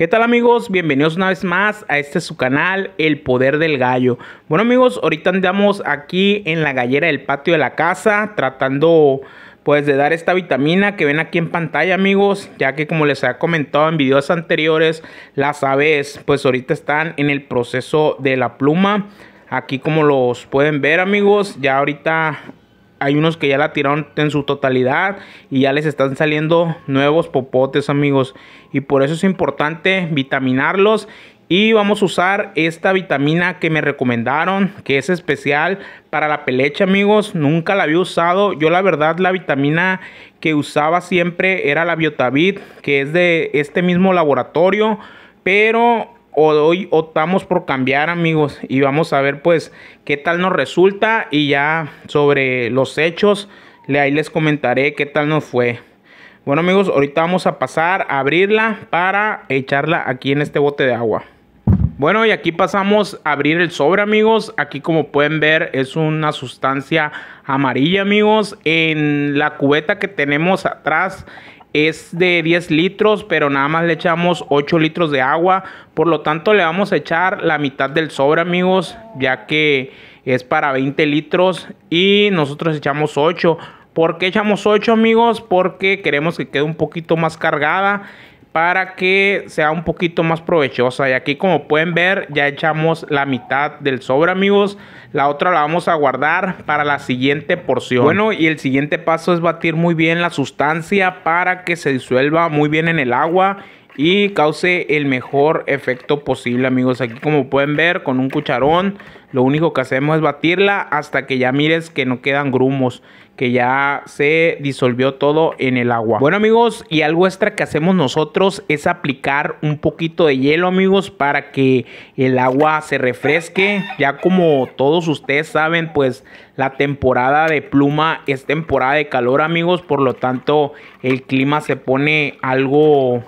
¿Qué tal amigos? Bienvenidos una vez más a este su canal, El Poder del Gallo. Bueno amigos, ahorita andamos aquí en la gallera del patio de la casa, tratando pues de dar esta vitamina que ven aquí en pantalla amigos, ya que como les había comentado en videos anteriores, las aves pues ahorita están en el proceso de la pluma. Aquí como los pueden ver amigos, ya ahorita hay unos que ya la tiraron en su totalidad y ya les están saliendo nuevos popotes, amigos. Y por eso es importante vitaminarlos. Y vamos a usar esta vitamina que me recomendaron, que es especial para la pelecha, amigos. Nunca la había usado. Yo la verdad la vitamina que usaba siempre era la Biotavit, que es de este mismo laboratorio. Pero hoy optamos por cambiar amigos y vamos a ver pues qué tal nos resulta y ya sobre los hechos le ahí les comentaré qué tal nos fue. Bueno amigos, ahorita vamos a pasar a abrirla para echarla aquí en este bote de agua. Bueno, y aquí pasamos a abrir el sobre, amigos. Aquí como pueden ver es una sustancia amarilla, amigos. En la cubeta que tenemos atrás es de 10 litros, pero nada más le echamos 8 litros de agua. Por lo tanto, le vamos a echar la mitad del sobre, amigos, ya que es para 20 litros y nosotros echamos 8. ¿Por qué echamos 8, amigos? Porque queremos que quede un poquito más cargada para que sea un poquito más provechosa. Y aquí como pueden ver ya echamos la mitad del sobre amigos. La otra la vamos a guardar para la siguiente porción. Bueno y el siguiente paso es batir muy bien la sustancia para que se disuelva muy bien en el agua. Y cause el mejor efecto posible amigos. Aquí como pueden ver con un cucharón lo único que hacemos es batirla hasta que ya mires que no quedan grumos, que ya se disolvió todo en el agua. Bueno amigos, y algo extra que hacemos nosotros es aplicar un poquito de hielo amigos para que el agua se refresque. Ya como todos ustedes saben, pues la temporada de pluma es temporada de calor amigos, por lo tanto el clima se pone algo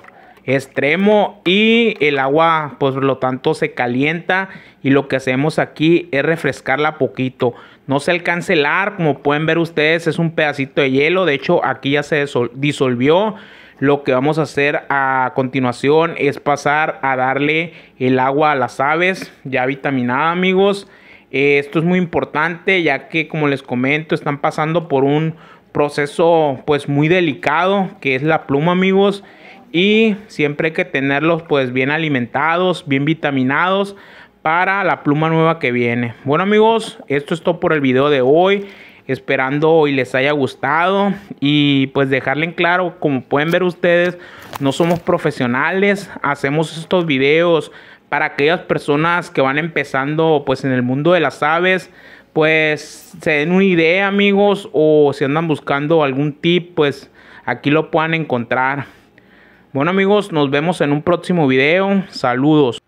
extremo y el agua pues por lo tanto se calienta y lo que hacemos aquí es refrescarla poquito no se alcanza el como pueden ver ustedes es un pedacito de hielo de hecho aquí ya se disolvió lo que vamos a hacer a continuación es pasar a darle el agua a las aves ya vitaminada amigos eh, esto es muy importante ya que como les comento están pasando por un proceso pues muy delicado que es la pluma amigos y siempre hay que tenerlos pues bien alimentados, bien vitaminados para la pluma nueva que viene. Bueno amigos, esto es todo por el video de hoy. Esperando y les haya gustado y pues dejarle en claro, como pueden ver ustedes, no somos profesionales, hacemos estos videos para aquellas personas que van empezando pues en el mundo de las aves, pues se den una idea amigos o si andan buscando algún tip, pues aquí lo puedan encontrar. Bueno amigos, nos vemos en un próximo video. Saludos.